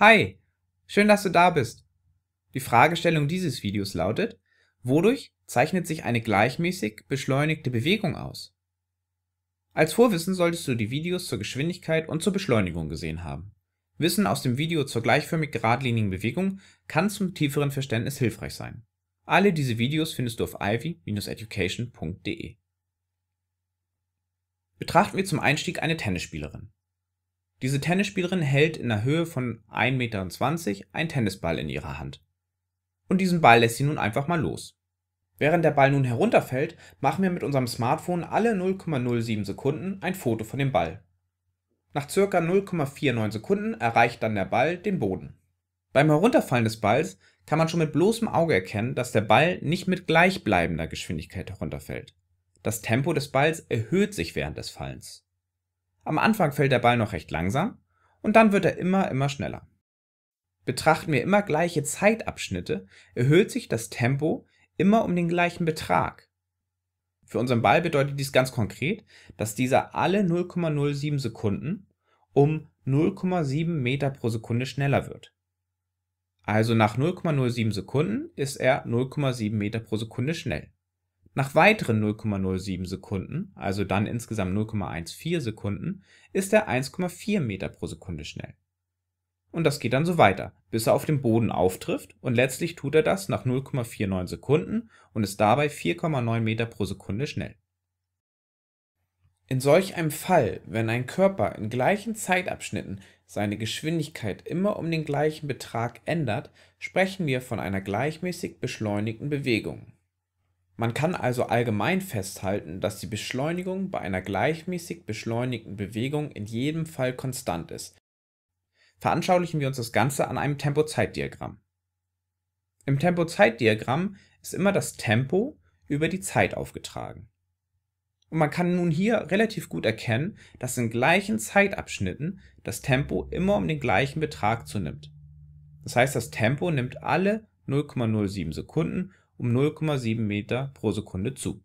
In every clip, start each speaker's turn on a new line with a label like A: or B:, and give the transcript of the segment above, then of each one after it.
A: Hi, schön, dass du da bist. Die Fragestellung dieses Videos lautet, wodurch zeichnet sich eine gleichmäßig beschleunigte Bewegung aus? Als Vorwissen solltest du die Videos zur Geschwindigkeit und zur Beschleunigung gesehen haben. Wissen aus dem Video zur gleichförmig geradlinigen Bewegung kann zum tieferen Verständnis hilfreich sein. Alle diese Videos findest du auf ivy-education.de. Betrachten wir zum Einstieg eine Tennisspielerin. Diese Tennisspielerin hält in der Höhe von 1,20 Meter einen Tennisball in ihrer Hand. Und diesen Ball lässt sie nun einfach mal los. Während der Ball nun herunterfällt, machen wir mit unserem Smartphone alle 0,07 Sekunden ein Foto von dem Ball. Nach ca. 0,49 Sekunden erreicht dann der Ball den Boden. Beim Herunterfallen des Balls kann man schon mit bloßem Auge erkennen, dass der Ball nicht mit gleichbleibender Geschwindigkeit herunterfällt. Das Tempo des Balls erhöht sich während des Fallens. Am Anfang fällt der Ball noch recht langsam und dann wird er immer, immer schneller. Betrachten wir immer gleiche Zeitabschnitte, erhöht sich das Tempo immer um den gleichen Betrag. Für unseren Ball bedeutet dies ganz konkret, dass dieser alle 0,07 Sekunden um 0,7 Meter pro Sekunde schneller wird. Also nach 0,07 Sekunden ist er 0,7 Meter pro Sekunde schnell. Nach weiteren 0,07 Sekunden, also dann insgesamt 0,14 Sekunden, ist er 1,4 Meter pro Sekunde schnell. Und das geht dann so weiter, bis er auf dem Boden auftrifft und letztlich tut er das nach 0,49 Sekunden und ist dabei 4,9 Meter pro Sekunde schnell. In solch einem Fall, wenn ein Körper in gleichen Zeitabschnitten seine Geschwindigkeit immer um den gleichen Betrag ändert, sprechen wir von einer gleichmäßig beschleunigten Bewegung. Man kann also allgemein festhalten, dass die Beschleunigung bei einer gleichmäßig beschleunigten Bewegung in jedem Fall konstant ist. Veranschaulichen wir uns das Ganze an einem Tempo-Zeit-Diagramm. Im Tempo-Zeit-Diagramm ist immer das Tempo über die Zeit aufgetragen. Und man kann nun hier relativ gut erkennen, dass in gleichen Zeitabschnitten das Tempo immer um den gleichen Betrag zunimmt. Das heißt, das Tempo nimmt alle 0,07 Sekunden um 0,7 Meter pro Sekunde zu.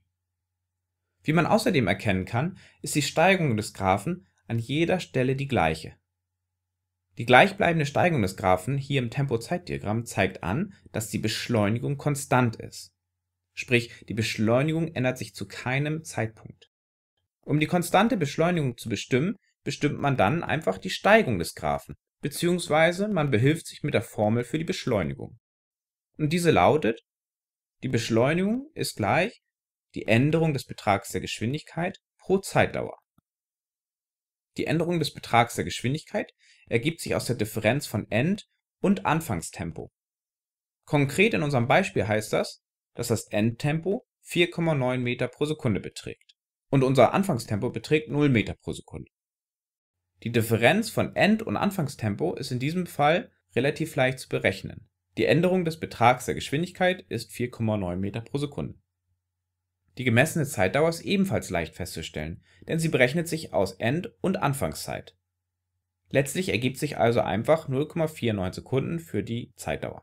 A: Wie man außerdem erkennen kann, ist die Steigung des Graphen an jeder Stelle die gleiche. Die gleichbleibende Steigung des Graphen hier im tempo zeitdiagramm zeigt an, dass die Beschleunigung konstant ist. Sprich, die Beschleunigung ändert sich zu keinem Zeitpunkt. Um die konstante Beschleunigung zu bestimmen, bestimmt man dann einfach die Steigung des Graphen, beziehungsweise man behilft sich mit der Formel für die Beschleunigung. Und diese lautet die Beschleunigung ist gleich die Änderung des Betrags der Geschwindigkeit pro Zeitdauer. Die Änderung des Betrags der Geschwindigkeit ergibt sich aus der Differenz von End und Anfangstempo. Konkret in unserem Beispiel heißt das, dass das Endtempo 4,9 Meter pro Sekunde beträgt und unser Anfangstempo beträgt 0 Meter pro Sekunde. Die Differenz von End und Anfangstempo ist in diesem Fall relativ leicht zu berechnen die Änderung des Betrags der Geschwindigkeit ist 4,9 Meter pro Sekunde. Die gemessene Zeitdauer ist ebenfalls leicht festzustellen, denn sie berechnet sich aus End und Anfangszeit. Letztlich ergibt sich also einfach 0,49 Sekunden für die Zeitdauer.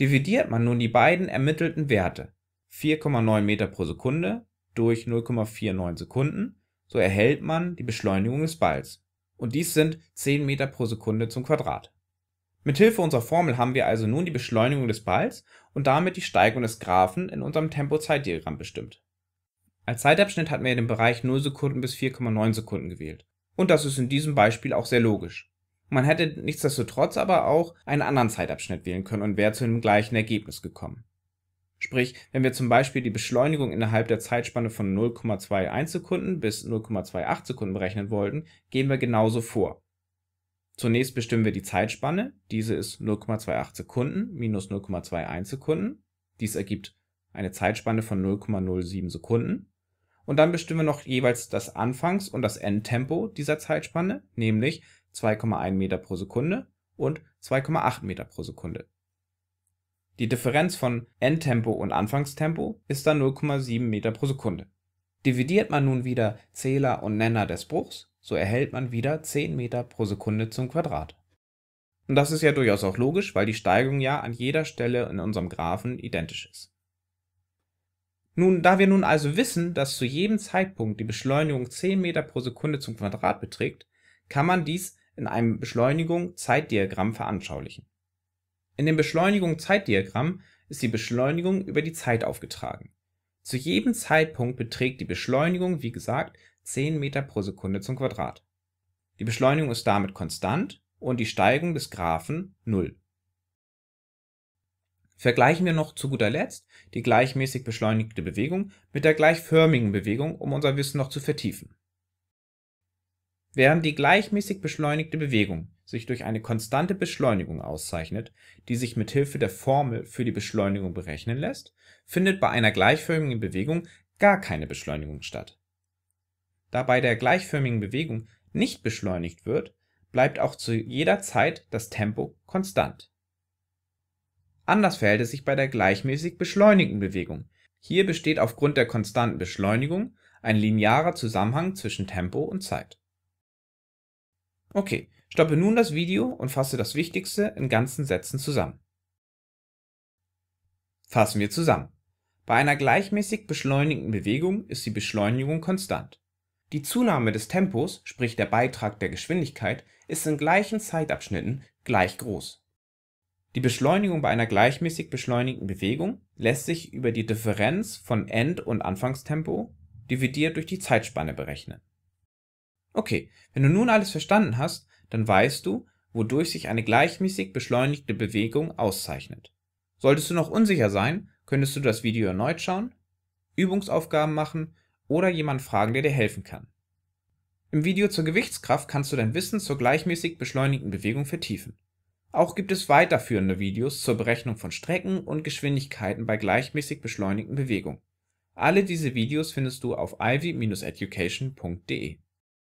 A: Dividiert man nun die beiden ermittelten Werte 4,9 Meter pro Sekunde durch 0,49 Sekunden, so erhält man die Beschleunigung des Balls, und dies sind 10 Meter pro Sekunde zum Quadrat Mithilfe unserer Formel haben wir also nun die Beschleunigung des Balls und damit die Steigung des Graphen in unserem tempo zeitdiagramm bestimmt. Als Zeitabschnitt hatten wir den Bereich 0 Sekunden bis 4,9 Sekunden gewählt. Und das ist in diesem Beispiel auch sehr logisch. Man hätte nichtsdestotrotz aber auch einen anderen Zeitabschnitt wählen können und wäre zu dem gleichen Ergebnis gekommen. Sprich, wenn wir zum Beispiel die Beschleunigung innerhalb der Zeitspanne von 0,21 Sekunden bis 0,28 Sekunden berechnen wollten, gehen wir genauso vor. Zunächst bestimmen wir die Zeitspanne. Diese ist 0,28 Sekunden minus 0,21 Sekunden. Dies ergibt eine Zeitspanne von 0,07 Sekunden. Und dann bestimmen wir noch jeweils das Anfangs- und das Endtempo dieser Zeitspanne, nämlich 2,1 Meter pro Sekunde und 2,8 Meter pro Sekunde. Die Differenz von Endtempo und Anfangstempo ist dann 0,7 Meter pro Sekunde. Dividiert man nun wieder Zähler und Nenner des Bruchs, so erhält man wieder 10 Meter pro Sekunde zum Quadrat. Und das ist ja durchaus auch logisch, weil die Steigung ja an jeder Stelle in unserem Graphen identisch ist. Nun, da wir nun also wissen, dass zu jedem Zeitpunkt die Beschleunigung 10 Meter pro Sekunde zum Quadrat beträgt, kann man dies in einem Beschleunigung-Zeitdiagramm veranschaulichen. In dem Beschleunigung-Zeitdiagramm ist die Beschleunigung über die Zeit aufgetragen. Zu jedem Zeitpunkt beträgt die Beschleunigung, wie gesagt, 10 Meter pro Sekunde zum Quadrat. Die Beschleunigung ist damit konstant und die Steigung des Graphen 0. Vergleichen wir noch zu guter Letzt die gleichmäßig beschleunigte Bewegung mit der gleichförmigen Bewegung, um unser Wissen noch zu vertiefen. Während die gleichmäßig beschleunigte Bewegung sich durch eine konstante Beschleunigung auszeichnet, die sich mit Hilfe der Formel für die Beschleunigung berechnen lässt, findet bei einer gleichförmigen Bewegung gar keine Beschleunigung statt. Da bei der gleichförmigen Bewegung nicht beschleunigt wird, bleibt auch zu jeder Zeit das Tempo konstant. Anders verhält es sich bei der gleichmäßig beschleunigten Bewegung. Hier besteht aufgrund der konstanten Beschleunigung ein linearer Zusammenhang zwischen Tempo und Zeit. Okay, stoppe nun das Video und fasse das Wichtigste in ganzen Sätzen zusammen. Fassen wir zusammen. Bei einer gleichmäßig beschleunigten Bewegung ist die Beschleunigung konstant. Die Zunahme des Tempos sprich (der Beitrag der Geschwindigkeit) ist in gleichen Zeitabschnitten gleich groß. Die Beschleunigung bei einer gleichmäßig beschleunigten Bewegung lässt sich über die Differenz von End und Anfangstempo dividiert durch die Zeitspanne berechnen. Okay, wenn du nun alles verstanden hast, dann weißt du, wodurch sich eine gleichmäßig beschleunigte Bewegung auszeichnet. Solltest du noch unsicher sein, könntest du das Video erneut schauen, Übungsaufgaben machen oder jemand fragen, der dir helfen kann. Im Video zur Gewichtskraft kannst du dein Wissen zur gleichmäßig beschleunigten Bewegung vertiefen. Auch gibt es weiterführende Videos zur Berechnung von Strecken und Geschwindigkeiten bei gleichmäßig beschleunigten Bewegungen. Alle diese Videos findest du auf ivy-education.de